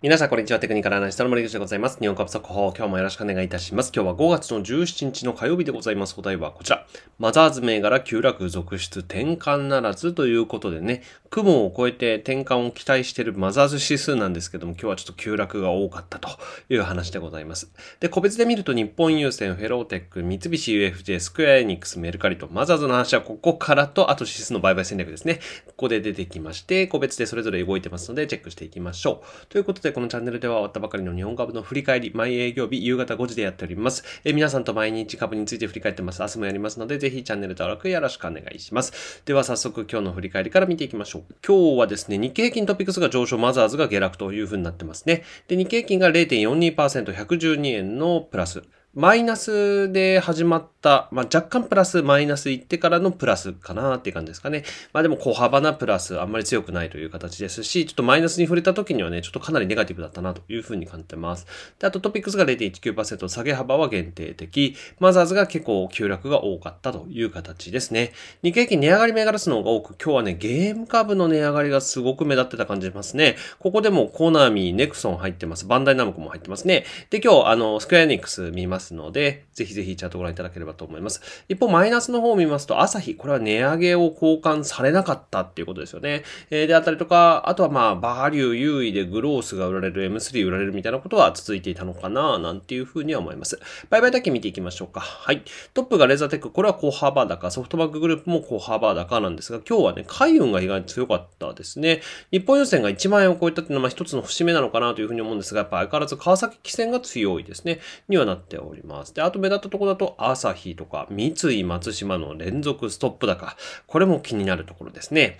皆さん、こんにちは。テクニカルアナリストの森口でございます。日本株速報、今日もよろしくお願いいたします。今日は5月の17日の火曜日でございます。お題はこちら。マザーズ銘柄急落続出転換ならずということでね、雲を超えて転換を期待しているマザーズ指数なんですけども、今日はちょっと急落が多かったという話でございます。で、個別で見ると日本郵船、フェローテック、三菱 UFJ、スクエアエニックス、メルカリと、マザーズの話はここからと、あと指数の売買戦略ですね。ここで出てきまして、個別でそれぞれ動いてますので、チェックしていきましょう。ということで、してこのチャンネルでは終わったばかりの日本株の振り返り、毎営業日夕方5時でやっております。え皆さんと毎日株について振り返ってます。明日もやりますので、ぜひチャンネル登録よろしくお願いします。では早速今日の振り返りから見ていきましょう。今日はですね、日経平均トピックスが上昇、マザーズが下落というふうになってますね。で、日経平均が0.42%、112円のプラス。マイナスで始まった、まあ、若干プラス、マイナスいってからのプラスかなっていう感じですかね。まあでも小幅なプラス、あんまり強くないという形ですし、ちょっとマイナスに触れた時にはね、ちょっとかなりネガティブだったなというふうに感じてます。で、あとトピックスが0.19%、下げ幅は限定的、マザーズが結構急落が多かったという形ですね。日経平均値上がり銘柄数の方が多く、今日はね、ゲーム株の値上がりがすごく目立ってた感じますね。ここでもコナミ、ネクソン入ってます。バンダイナムコも入ってますね。で、今日、あの、スクエアニックス見ますますので、ぜひぜひチャートご覧いただければと思います。一方、マイナスの方を見ますと、朝日、これは値上げを交換されなかったっていうことですよね。えー、であったりとか、あとはまあ、バーリュー優位でグロースが売られる、M3 売られるみたいなことは続いていたのかな、なんていうふうには思います。バイバイだけ見ていきましょうか。はい。トップがレーザーテック、これは小幅高、ソフトバンクグループも小幅高なんですが、今日はね、海運が意外に強かったですね。日本予選が1万円を超えたっていうのは、まあ、一つの節目なのかなというふうに思うんですが、やっぱ相変わらず川崎汽船が強いですね、にはなっております。おります。で、あと目立ったところだと、朝日とか、三井松島の連続ストップ高。これも気になるところですね。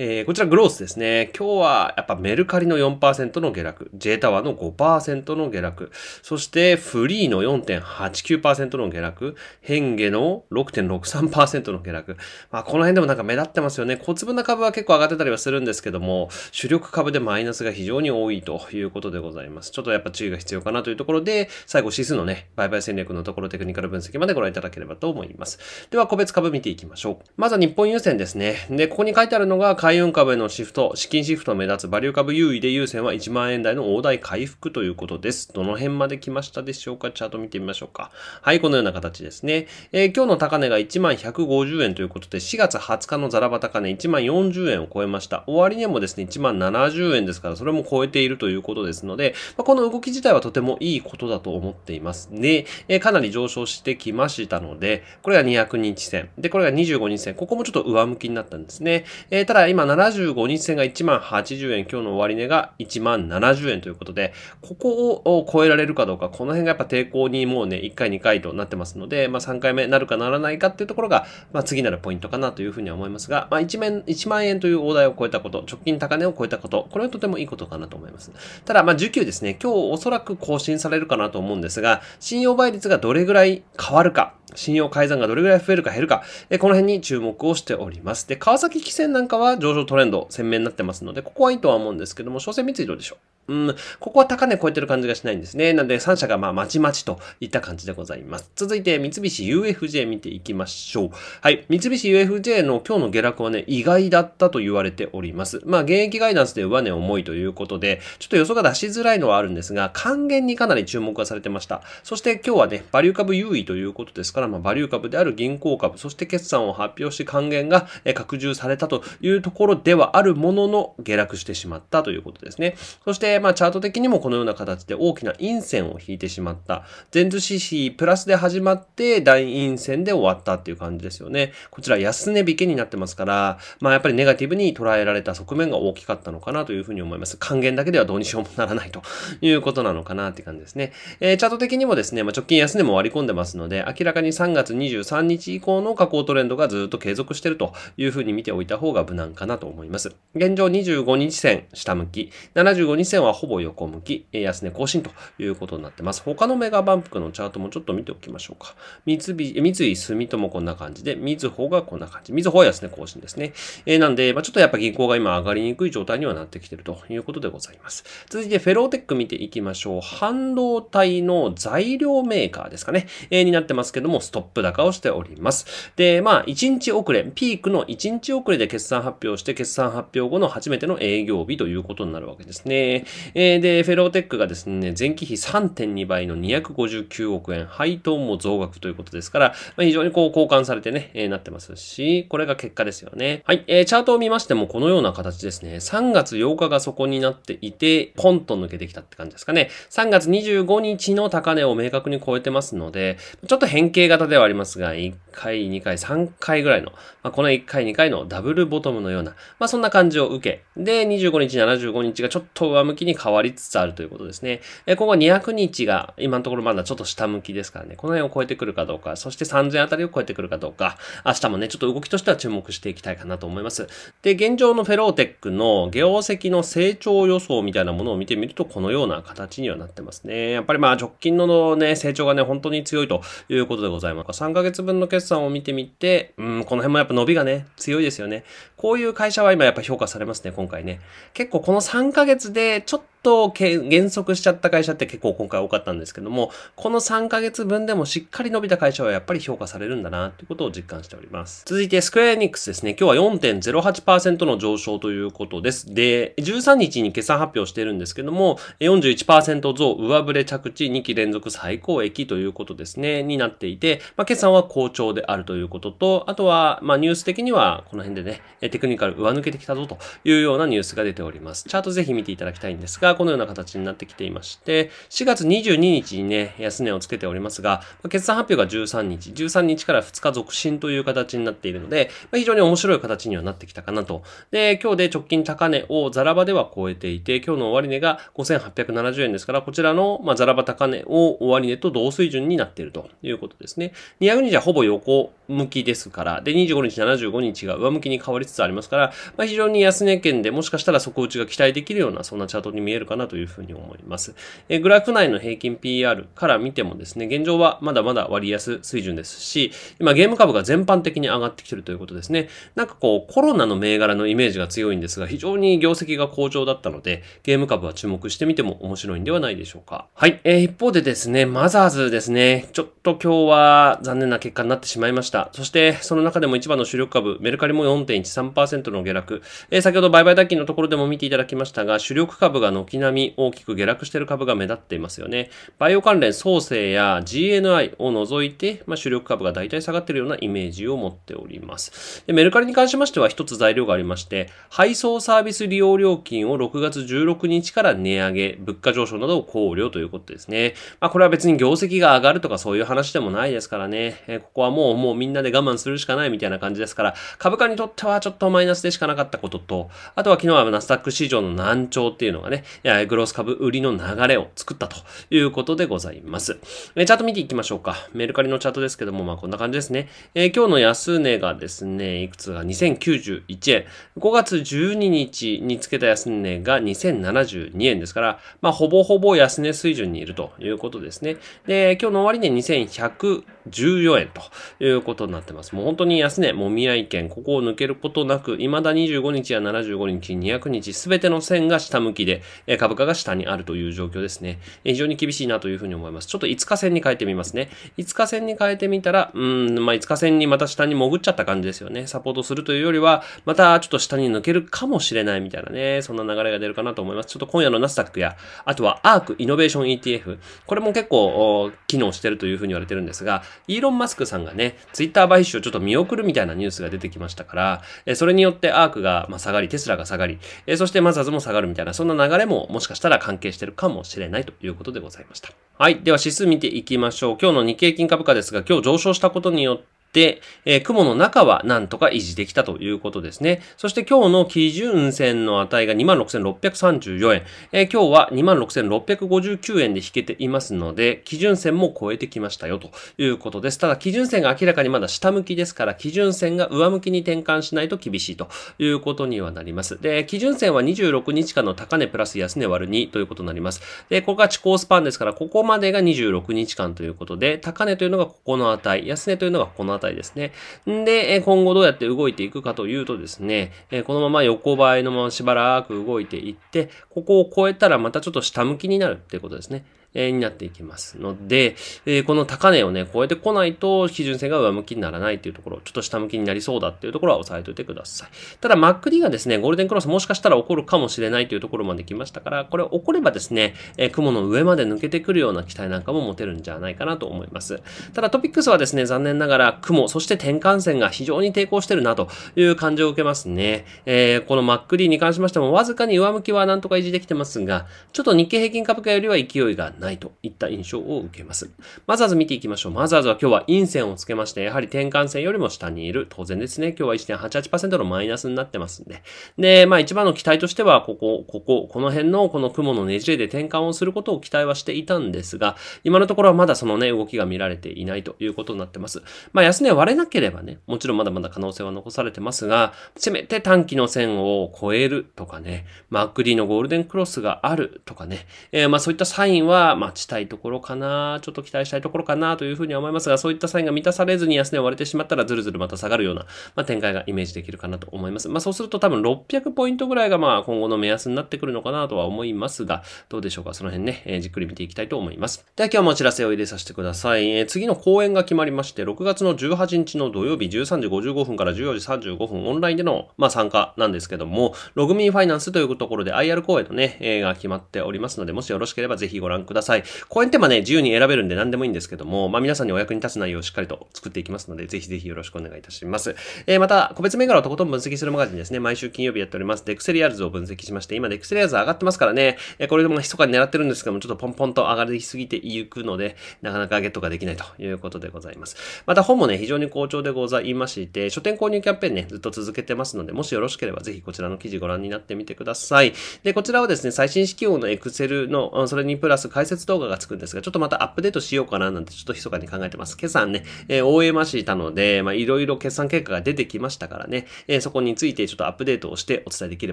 えー、こちらグロースですね。今日はやっぱメルカリの4%の下落、J タワーの5%の下落、そしてフリーの4.89%の下落、変化の6.63%の下落。まあ、この辺でもなんか目立ってますよね。小粒な株は結構上がってたりはするんですけども、主力株でマイナスが非常に多いということでございます。ちょっとやっぱ注意が必要かなというところで、最後指数のね、売買戦略のところテクニカル分析までご覧いただければと思います。では個別株見ていきましょう。まずは日本優先ですね。で、ここに書いてあるのが、海運株へのシフト、資金シフト目立つバリュー株優位で優先は1万円台の大台回復ということです。どの辺まで来ましたでしょうかチャート見てみましょうか。はい、このような形ですね。えー、今日の高値が1万150円ということで、4月20日のザラバ高値1万40円を超えました。終わり値もですね、1万70円ですから、それも超えているということですので、まあ、この動き自体はとてもいいことだと思っていますね。えー、かなり上昇してきましたので、これが200日線。で、これが25日線。ここもちょっと上向きになったんですね。えー、ただ今今75日線が1万80円、今日の終値が1万70円ということで、ここを超えられるかどうか、この辺がやっぱ抵抗にもうね、1回2回となってますので、まあ3回目なるかならないかっていうところが、まあ次なるポイントかなというふうには思いますが、まあ1面、1万円という大台を超えたこと、直近高値を超えたこと、これはとてもいいことかなと思います。ただ、まあ19ですね、今日おそらく更新されるかなと思うんですが、信用倍率がどれぐらい変わるか、信用改ざんがどれぐらい増えるか減るか、えこの辺に注目をしております。で、川崎汽船なんかは上昇トレンド鮮明になってますので、ここはいいとは思うんですけども、所詮三井どうでしょううん、ここは高値超えてる感じがしないんですね。なんで3社がまあまちまちといった感じでございます。続いて三菱 UFJ 見ていきましょう。はい。三菱 UFJ の今日の下落はね、意外だったと言われております。まあ、現役ガイダンスで上値重いということで、ちょっと予想が出しづらいのはあるんですが、還元にかなり注目がされてました。そして今日はね、バリュー株優位ということですから、まあ、バリュー株である銀行株、そして決算を発表し還元が拡充されたというところではあるものの下落してしまったということですね。そして、まあ、チャート的にもこのような形で大きな陰線を引いてしまった。全図指標プラスで始まって大陰線で終わったっていう感じですよね。こちら安値引けになってますから、まあ、やっぱりネガティブに捉えられた側面が大きかったのかなというふうに思います。還元だけではどうにしようもならないということなのかなって感じですね。えー、チャート的にもですね、まあ、直近安値も割り込んでますので、明らかにに3月23日以降の下降トレンドがずっと継続しているというふうに見ておいた方が無難かなと思います。現状25日線下向き、75日線はほぼ横向き、安値更新ということになってます。他のメガバンプクのチャートもちょっと見ておきましょうか。三井、三井住友こんな感じで、みずほがこんな感じ。みずほは安値更新ですね。えー、なんで、まあ、ちょっとやっぱ銀行が今上がりにくい状態にはなってきてるということでございます。続いてフェローテック見ていきましょう。半導体の材料メーカーですかね。えー、になってますけども、ストップ高をしております。で、まあ、1日遅れ、ピークの1日遅れで決算発表して、決算発表後の初めての営業日ということになるわけですね。えー、で、フェローテックがですね、前期比3.2倍の259億円、配当も増額ということですから、まあ、非常にこう、交換されてね、えー、なってますし、これが結果ですよね。はい、えー、チャートを見ましてもこのような形ですね。3月8日がそこになっていて、ポンと抜けてきたって感じですかね。3月25日の高値を明確に超えてますので、ちょっと変形型ではありますが、1回、2回、3回ぐらいの、まあ、この1回、2回のダブルボトムのような、まあ、そんな感じを受け、で、25日、75日がちょっと上向きに変わりつつあるということですね。えここ200日が今のところまだちょっと下向きですからね、この辺を超えてくるかどうか、そして3000あたりを超えてくるかどうか、明日もね、ちょっと動きとしては注目していきたいかなと思います。で、現状のフェローテックの業績の成長予想みたいなものを見てみると、このような形にはなってますね。やっぱりまあ、直近のね、成長がね、本当に強いということでございます。ございます。3ヶ月分の決算を見てみて、うん、この辺もやっぱ伸びがね、強いですよね。こういう会社は今やっぱ評価されますね、今回ね。結構この3ヶ月でちょっと減速しちゃった会社って結構今回多かったんですけども、この3ヶ月分でもしっかり伸びた会社はやっぱり評価されるんだなということを実感しております。続いてスクエアエニックスですね。今日は4.08%の上昇ということです。で、13日に決算発表してるんですけども、41%増、上振れ着地2期連続最高益ということですね、になっていて、まあ、決算は好調であるということと、あとは、まあ、ニュース的にはこの辺でね、テクニカル上抜けてきたぞというようなニュースが出ております。チャートぜひ見ていただきたいんですが、このような形になってきていまして、4月22日にね、安値をつけておりますが、決算発表が13日、13日から2日続伸という形になっているので、まあ、非常に面白い形にはなってきたかなと。で、今日で直近高値をザラバでは超えていて、今日の終値が5870円ですから、こちらの、まあ、ザラバ高値を終値と同水準になっているということですね。200日はほぼ横向きですから、で、25日、75日が上向きに変わりつつありますから、まあ、非常に安値圏でもしかしたら底打ちが期待できるような、そんなチャートに見えるえるかなというふうに思います。えグラフ内の平均 PR から見てもですね、現状はまだまだ割安水準ですし、今ゲーム株が全般的に上がってきてるということですね。なんかこう、コロナの銘柄のイメージが強いんですが、非常に業績が好調だったので、ゲーム株は注目してみても面白いんではないでしょうか。はい。えー、一方でですね、マザーズですね、ちょっと今日は残念な結果になってしまいました。そして、その中でも一番の主力株、メルカリも4.13%の下落。えー、先ほど売買代金のところでも見ていただきましたが、主力株が乗軒並み大きく下落している株が目立っていますよね。バイオ関連、創生や GNI を除いて、まあ、主力株が大体下がっているようなイメージを持っております。でメルカリに関しましては一つ材料がありまして、配送サービス利用料金を6月16日から値上げ、物価上昇などを考慮ということですね。まあ、これは別に業績が上がるとかそういう話でもないですからね、えー、ここはもうもうみんなで我慢するしかないみたいな感じですから、株価にとってはちょっとマイナスでしかなかったことと、あとは昨日はナスダック市場の難聴っていうのがね、えグロース株売りの流れを作ったということでございます。チャート見ていきましょうか。メルカリのチャートですけども、まあこんな感じですね。えー、今日の安値がですね、いくつが2091円。5月12日につけた安値が2072円ですから、まあほぼほぼ安値水準にいるということですね。で、今日の終値2100 14円ということになってます。もう本当に安値、もみ合い券、ここを抜けることなく、未だ25日や75日、200日、すべての線が下向きで、株価が下にあるという状況ですね。非常に厳しいなというふうに思います。ちょっと5日線に変えてみますね。5日線に変えてみたら、うん、まあ5日線にまた下に潜っちゃった感じですよね。サポートするというよりは、またちょっと下に抜けるかもしれないみたいなね、そんな流れが出るかなと思います。ちょっと今夜のナスダックや、あとはアークイノベーション ETF、これも結構機能してるというふうに言われてるんですが、イーロン・マスクさんがね、ツイッター買収をちょっと見送るみたいなニュースが出てきましたから、えそれによってアークが、ま下がり、テスラが下がり、えそしてマザーズも下がるみたいな、そんな流れももしかしたら関係してるかもしれないということでございました。はい。では指数見ていきましょう。今日の日経金株価ですが、今日上昇したことによって、で、えー、雲の中はなんとか維持できたということですね。そして今日の基準線の値が26,634円。えー、今日は26,659円で引けていますので、基準線も超えてきましたよということです。ただ基準線が明らかにまだ下向きですから、基準線が上向きに転換しないと厳しいということにはなります。で、基準線は26日間の高値プラス安値割る2ということになります。で、ここが地高スパンですから、ここまでが26日間ということで、高値というのがここの値、安値というのがここの値あたりですね。んで、今後どうやって動いていくかというとですね、このまま横ばいのまましばらく動いていって、ここを超えたらまたちょっと下向きになるっていうことですね。えになっていきますので、えこの高値をね、超えてこないと、基準線が上向きにならないっていうところ、ちょっと下向きになりそうだっていうところは押さえておいてください。ただ、マック d がですね、ゴールデンクロスもしかしたら起こるかもしれないというところまで来ましたから、これ起こればですね、え雲の上まで抜けてくるような期待なんかも持てるんじゃないかなと思います。ただ、トピックスはですね、残念ながら雲、そして転換線が非常に抵抗してるなという感じを受けますね。えー、このマック d に関しましても、わずかに上向きはなんとか維持できてますが、ちょっと日経平均株価よりは勢いがないといった印象を受けます。マザーズ見ていきましょう。マザーズは今日は陰線をつけまして、やはり転換線よりも下にいる。当然ですね。今日は1.88%のマイナスになってますんで。で、まあ一番の期待としては、ここ、ここ、この辺のこの雲のねじれで転換をすることを期待はしていたんですが、今のところはまだそのね、動きが見られていないということになってます。まあ安値割れなければね、もちろんまだまだ可能性は残されてますが、せめて短期の線を超えるとかね、マック D のゴールデンクロスがあるとかね、えー、まあそういったサインは待ちたいところかな、ちょっと期待したいところかなというふうに思いますが、そういったサインが満たされずに安値を割れてしまったら、ずるずるまた下がるような、まあ、展開がイメージできるかなと思います。まあ、そうすると多分600ポイントぐらいがまあ今後の目安になってくるのかなとは思いますが、どうでしょうかその辺ね、えー、じっくり見ていきたいと思います。では今日もお知らせを入れさせてください。えー、次の公演が決まりまして、6月の18日の土曜日13時55分から14時35分オンラインでの、まあ、参加なんですけども、ログミンファイナンスというところで IR 公演のね、えー、が決まっておりますので、もしよろしければぜひご覧ください。ください。講演テーマね、自由に選べるんで何でもいいんですけども、まあ皆さんにお役に立つ内容をしっかりと作っていきますので、ぜひぜひよろしくお願いいたします。えー、また、個別銘柄をとことん分析するマガジンですね、毎週金曜日やっております。デクセリアルズを分析しまして、今デクセリアルズ上がってますからね、えこれでも密かに狙ってるんですけども、ちょっとポンポンと上がりすぎていくので、なかなかゲットができないということでございます。また本もね、非常に好調でございまして、書店購入キャンペーンね、ずっと続けてますので、もしよろしければぜひこちらの記事ご覧になってみてください。で、こちらはですね、最新試用のエクセルの、それにプラス解説動画がつくんですが、ちょっとまたアップデートしようかななんてちょっと密かに考えてます。今朝ね、えー、応援ましいたので、まあいろいろ決算結果が出てきましたからね、えー、そこについてちょっとアップデートをしてお伝えできれ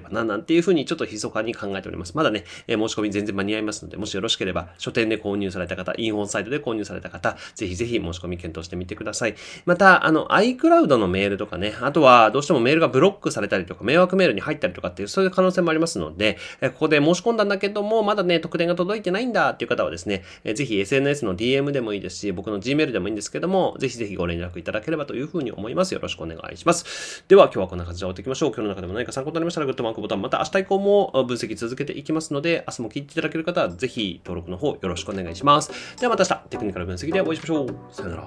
ばななんていうふうにちょっと密かに考えております。まだね、えー、申し込み全然間に合いますので、もしよろしければ書店で購入された方、インフォンサイトで購入された方、ぜひぜひ申し込み検討してみてください。また、あの iCloud のメールとかね、あとはどうしてもメールがブロックされたりとか、迷惑メールに入ったりとかっていう、そういう可能性もありますので、えー、ここで申し込んだんだけども、まだね、特典が届いてないんだっていういう方はですね、えー、ぜひ SNS の DM でもいいですし、僕の Gmail でもいいんですけども、ぜひぜひご連絡いただければというふうに思います。よろしくお願いします。では今日はこんな感じで終わっていきましょう。今日の中でも何か参考になりましたらグッドマークボタン、また明日以降も分析続けていきますので、明日も聞いていただける方はぜひ登録の方よろしくお願いします。ではまた明日、テクニカル分析でお会いしましょう。さよなら。